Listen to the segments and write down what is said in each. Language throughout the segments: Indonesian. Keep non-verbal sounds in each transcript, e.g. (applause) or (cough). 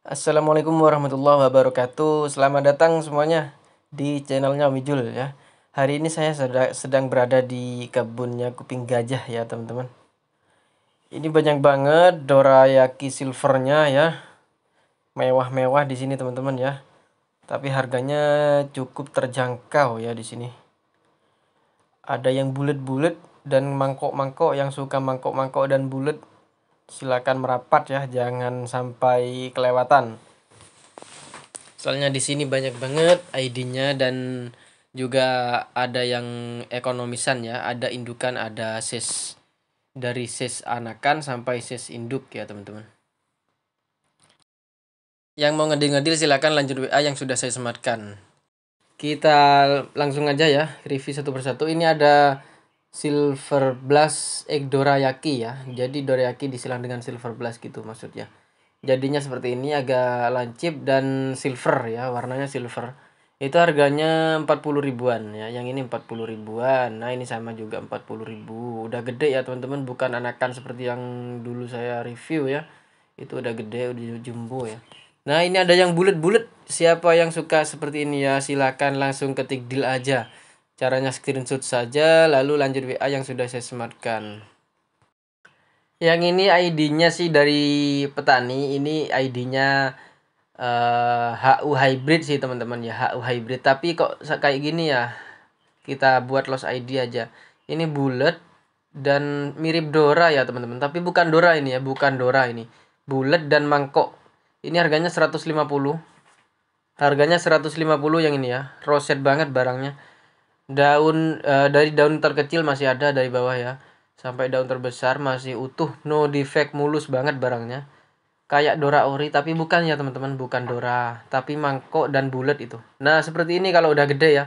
Assalamualaikum warahmatullahi wabarakatuh Selamat datang semuanya di channelnya Wijul ya Hari ini saya sedang berada di kebunnya kuping gajah ya teman-teman Ini banyak banget dorayaki silvernya ya Mewah-mewah di sini teman-teman ya Tapi harganya cukup terjangkau ya di sini Ada yang bulat-bulat dan mangkok-mangkok yang suka mangkok-mangkok dan bulat silakan merapat ya jangan sampai kelewatan soalnya di sini banyak banget ID-nya dan juga ada yang ekonomisan ya ada indukan ada sis dari sis anakan sampai sis induk ya teman-teman yang mau ngedil-ngedil silakan lanjut WA yang sudah saya sematkan kita langsung aja ya review satu persatu ini ada silver blast egg dorayaki ya. Jadi dorayaki disilang dengan silver blast gitu maksudnya. Jadinya seperti ini agak lancip dan silver ya, warnanya silver. Itu harganya 40 ribuan ya. Yang ini 40 ribuan. Nah, ini sama juga 40 ribu. Udah gede ya, teman-teman, bukan anakan seperti yang dulu saya review ya. Itu udah gede, udah jumbo ya. Nah, ini ada yang bulat-bulat. Siapa yang suka seperti ini ya, silahkan langsung ketik deal aja. Caranya screenshot saja, lalu lanjut WA yang sudah saya sematkan. Yang ini ID-nya sih dari petani, ini ID-nya uh, eh, HU hybrid sih teman-teman ya, HU hybrid. Tapi kok kayak gini ya, kita buat loss ID aja. Ini bulat dan mirip Dora ya teman-teman, tapi bukan Dora ini ya, bukan Dora ini. Bulat dan mangkok. Ini harganya 150. Harganya 150 yang ini ya, roset banget barangnya daun e, dari daun terkecil masih ada dari bawah ya sampai daun terbesar masih utuh no defect mulus banget barangnya kayak Dora Ori tapi bukan ya teman-teman bukan Dora tapi mangkok dan bulat itu nah seperti ini kalau udah gede ya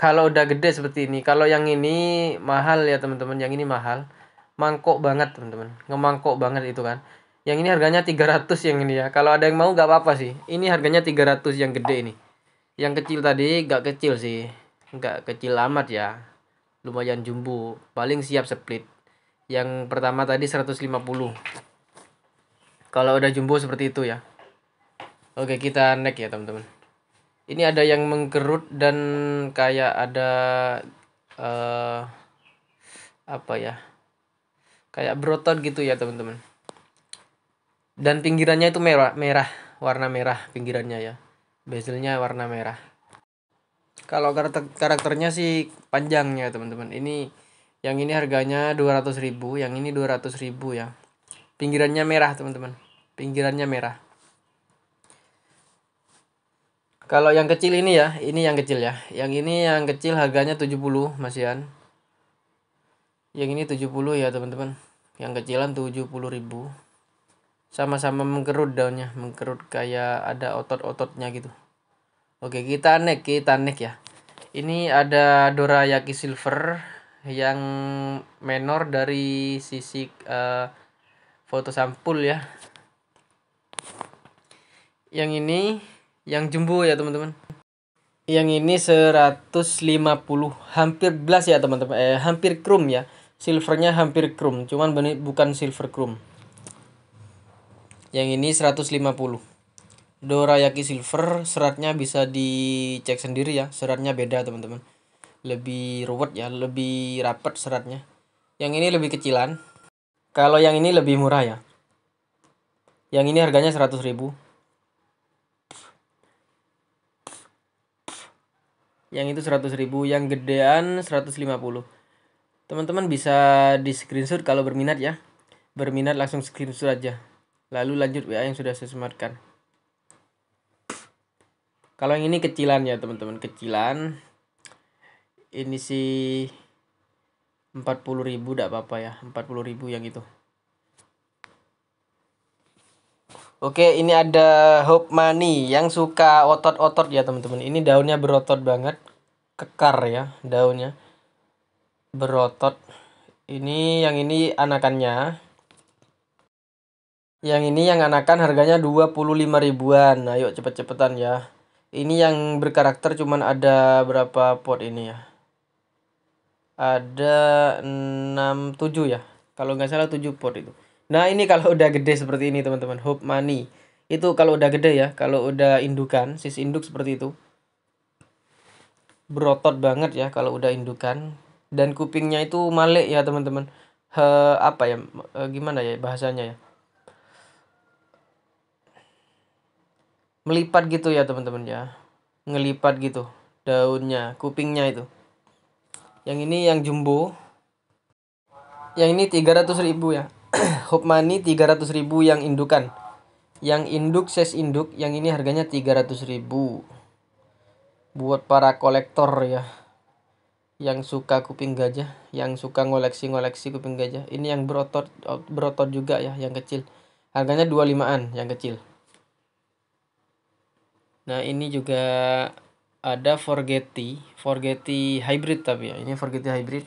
kalau udah gede seperti ini kalau yang ini mahal ya teman-teman yang ini mahal mangkok banget teman-teman ngemangkok banget itu kan yang ini harganya 300 yang ini ya kalau ada yang mau nggak apa-apa sih ini harganya 300 yang gede ini yang kecil tadi nggak kecil sih nggak kecil amat ya lumayan jumbo paling siap split yang pertama tadi 150 kalau udah jumbo seperti itu ya oke kita next ya teman-teman ini ada yang mengkerut dan kayak ada uh, apa ya kayak broton gitu ya teman-teman dan pinggirannya itu merah merah warna merah pinggirannya ya bezelnya warna merah kalau karakter karakternya sih panjang ya teman-teman ini yang ini harganya ribu, yang ini ribu ya pinggirannya merah teman-teman pinggirannya merah kalau yang kecil ini ya, ini yang kecil ya. Yang ini yang kecil harganya 70, Mas Yang ini 70 ya, teman-teman. Yang kecilan ribu. Sama-sama mengkerut daunnya, mengkerut kayak ada otot-ototnya gitu. Oke, kita nek kita nek ya. Ini ada Dorayaki Silver yang menor dari sisi uh, foto sampul ya. Yang ini yang jumbo ya, teman-teman. Yang ini 150 hampir blast ya, teman-teman. Eh, hampir chrome ya. Silvernya hampir chrome, cuman bukan silver chrome. Yang ini 150 dorayaki silver seratnya bisa dicek sendiri ya seratnya beda teman-teman lebih ruwet ya lebih rapat seratnya yang ini lebih kecilan kalau yang ini lebih murah ya yang ini harganya seratus ribu yang itu seratus ribu yang gedean 150 teman-teman bisa di screenshot kalau berminat ya berminat langsung screenshot aja lalu lanjut WA yang sudah saya sematkan kalau yang ini kecilan ya teman-teman kecilan ini sih 40.000 tidak apa-apa ya 40.000 yang itu Oke ini ada Hope Money yang suka otot-otot ya teman-teman ini daunnya berotot banget kekar ya daunnya berotot ini yang ini anakannya yang ini yang anakan harganya 25 ribuan ayo cepet-cepetan ya ini yang berkarakter cuman ada berapa pot ini ya ada 6 7 ya kalau nggak salah 7 pot itu nah ini kalau udah gede seperti ini teman-teman hope money itu kalau udah gede ya kalau udah indukan sis induk seperti itu berotot banget ya kalau udah indukan dan kupingnya itu malik ya teman-teman he apa ya he, gimana ya bahasanya ya melipat gitu ya teman-teman ya ngelipat gitu daunnya kupingnya itu yang ini yang jumbo yang ini 300 ribu ya Hopmani (clears throat) 300 ribu yang indukan yang induk ses induk yang ini harganya 300 ribu buat para kolektor ya yang suka kuping gajah yang suka ngoleksi-ngoleksi kuping gajah ini yang berotot berotot juga ya yang kecil harganya 25an yang kecil Nah, ini juga ada Forgetti, Forgetti hybrid tapi ya. Ini Forgetti hybrid.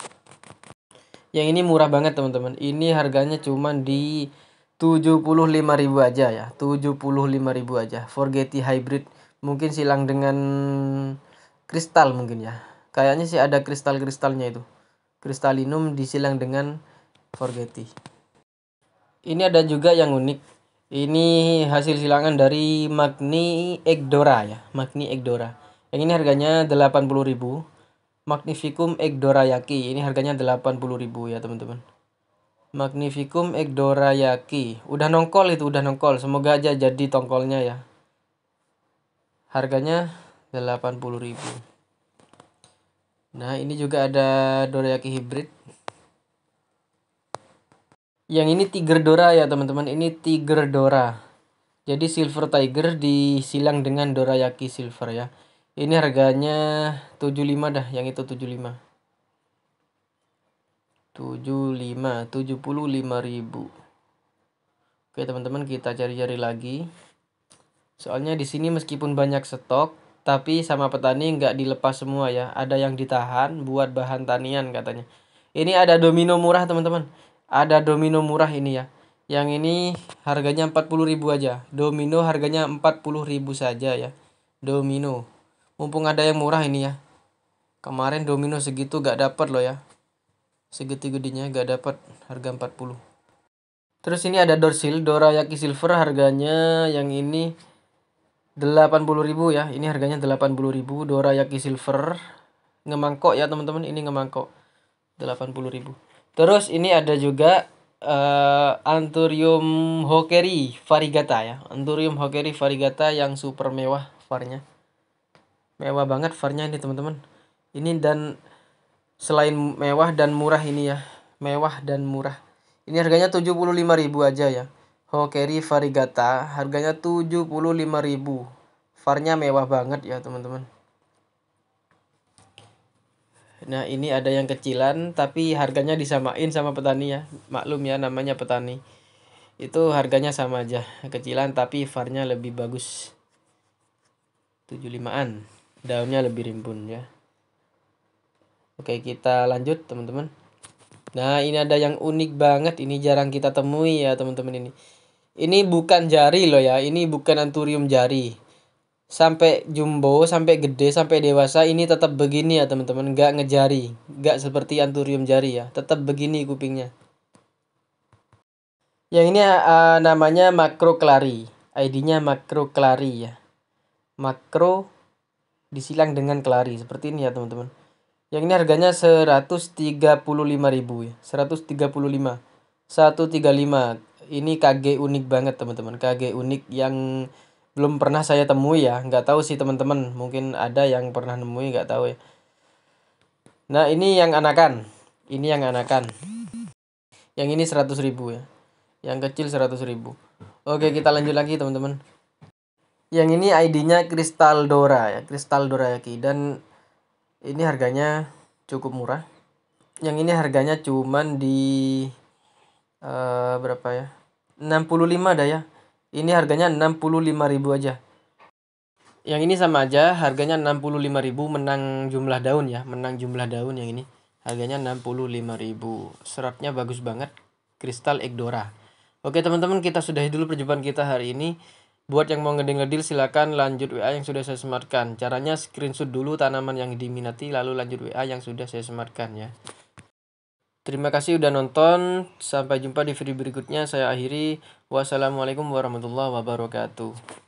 Yang ini murah banget, teman-teman. Ini harganya cuman di 75.000 aja ya. 75.000 aja. Forgetti hybrid. Mungkin silang dengan kristal mungkin ya. Kayaknya sih ada kristal-kristalnya itu. Kristalinum disilang dengan Forgetti. Ini ada juga yang unik ini hasil silangan dari Magni Ekdora ya, Magni Ekdora. Yang ini harganya 80.000. Magnificum Ekdora Yaki, ini harganya 80.000 ya, teman-teman. Magnificum Ekdora Yaki. Udah nongkol itu, udah nongkol. Semoga aja jadi tongkolnya ya. Harganya 80.000. Nah, ini juga ada dorayaki hybrid yang ini tiger dora ya teman-teman ini tiger dora jadi silver tiger disilang dengan dorayaki silver ya ini harganya 75 dah yang itu 75 75 75 ribu Oke teman-teman kita cari-cari lagi soalnya di sini meskipun banyak stok tapi sama petani nggak dilepas semua ya ada yang ditahan buat bahan tanian katanya ini ada domino murah teman-teman ada domino murah ini ya. Yang ini harganya 40.000 aja. Domino harganya 40.000 saja ya. Domino. Mumpung ada yang murah ini ya. Kemarin domino segitu gak dapat loh ya. Segitu gedenya gak dapat harga 40. Terus ini ada dorsil dorayaki silver harganya yang ini 80.000 ya. Ini harganya 80.000 dorayaki silver. Ngemangkok ya teman-teman, ini ngemangkok. 80.000. Terus ini ada juga uh, eh, Anthurium hokeri varigata ya. anturium hokeri varigata yang super mewah varnya. Mewah banget varnya ini teman-teman. Ini dan selain mewah dan murah ini ya. Mewah dan murah. Ini harganya 75.000 aja ya. Hokeri varigata harganya 75.000. Varnya mewah banget ya teman-teman. Nah ini ada yang kecilan tapi harganya disamain sama petani ya Maklum ya namanya petani Itu harganya sama aja Kecilan tapi farnya lebih bagus 75an Daunnya lebih rimbun ya Oke kita lanjut teman-teman Nah ini ada yang unik banget Ini jarang kita temui ya teman-teman ini Ini bukan jari loh ya Ini bukan anturium jari sampai jumbo, sampai gede, sampai dewasa ini tetap begini ya teman-teman, nggak ngejari, nggak seperti anturium jari ya, tetap begini kupingnya. Yang ini uh, namanya makro klari, ID-nya makro klari ya, makro disilang dengan klari seperti ini ya teman-teman. Yang ini harganya ribu ya, 135. 135. Ini KG unik banget teman-teman, KG unik yang belum pernah saya temui ya nggak tahu sih teman-teman mungkin ada yang pernah nemui nggak tahu ya nah ini yang anakan ini yang anakan yang ini 100 ribu ya yang kecil 100 ribu oke kita lanjut lagi teman-teman yang ini ID-nya Kristal Dora ya Kristal Dora Yaki dan ini harganya cukup murah yang ini harganya cuman di uh, berapa ya 65 ada ya ini harganya 65.000 aja. Yang ini sama aja, harganya 65.000 menang jumlah daun ya, menang jumlah daun yang ini. Harganya 65.000. Seratnya bagus banget, kristal Ekdora. Oke teman-teman, kita sudahi dulu perjumpaan kita hari ini. Buat yang mau ngedeng-ngedil silakan lanjut WA yang sudah saya sematkan. Caranya screenshot dulu tanaman yang diminati lalu lanjut WA yang sudah saya sematkan ya. Terima kasih udah nonton. Sampai jumpa di video berikutnya. Saya akhiri. Wassalamualaikum warahmatullahi wabarakatuh.